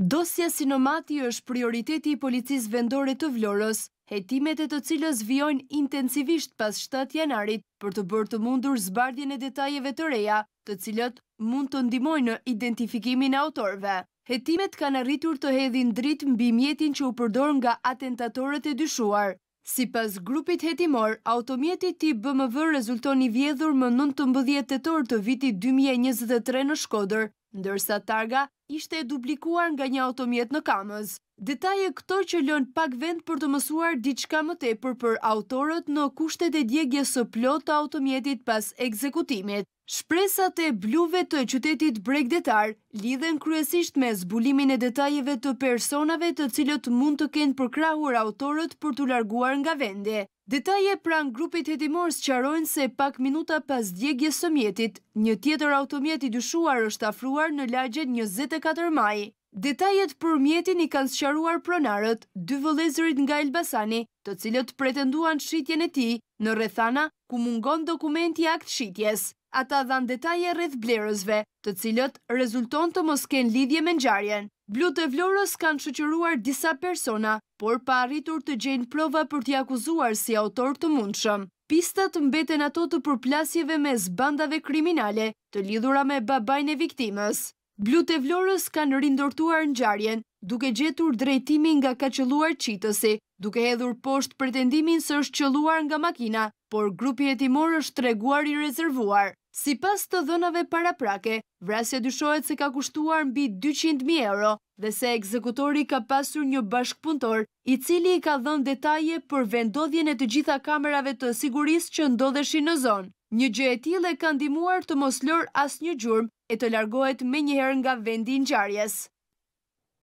Dosja Sinomati është prioriteti i policisë vendore të Vlorës, hetimet e të cilës vijojnë intensivisht pas 7 janarit për të bërë të mundur zbardhjen e detajeve të reja, të cilët mund të ndihmojnë në identifikimin e autorëve. Hetimet kanë arritur të hedhin dritë mbi mjetin që u përdor nga atentatorët e dyshuar. Si pas grupit hetimor, automjetit tip BMW rezulton i vjedhur më 19 të mbëdhjet të vitit 2023 në Shkoder, ndërsa targa ishte e duplikuar nga një automjet në kamëz. Detaje këto që lën pak vend për të mësuar diçka më tepër për autorët në kushtet e djegjes së plot të automjetit pas ekzekutimit. Shpresat e bluve të qytetit bregdetar lidhen kryesisht me zbulimin e detajive të personave të cilët mund të kënë përkrahur autorët për të larguar nga vende. Detaje pran grupit së qarojnë se pak minuta pas djegje së mjetit, një tjetër automjet i dyshuar është afruar në lagjet 24 mai. Detajet për mjetin i kanë sëqaruar pronarët, dy vëlezërit nga Elbasani, të cilët pretenduan shqitjen e ti në rethana ku mungon dokumenti akt shqitjes ata dhanë detaje rrëth blerësve, të cilët rezulton të mosken lidhje me njarjen. Blu të vlorës kanë qëqëruar disa persona, por pa arritur të gjenë prova për t'i akuzuar si autor të mundshëm. Pistat mbeten ato të përplasjeve me zbandave kriminale të lidhura me babajnë e viktimës. Blut e Vlorës kanë rindortuar në gjarjen, duke gjetur drejtimin nga ka qëluar qitësi, duke hedhur poshtë pretendimin së është qëluar nga makina, por grupi e timor është treguar i rezervuar. Si pas të dhënave para prake, vrasja dyshojt se ka kushtuar mbi 200.000 euro dhe se ekzekutori ka pasur një bashkëpuntor, i cili i ka dhënë detaje për vendodhjen e të gjitha kamerave të siguris që ndodheshi në zonë. Një gjë e ka ndimuar të mos as një gjurëm e të largohet me njëherë nga vendin gjarjes.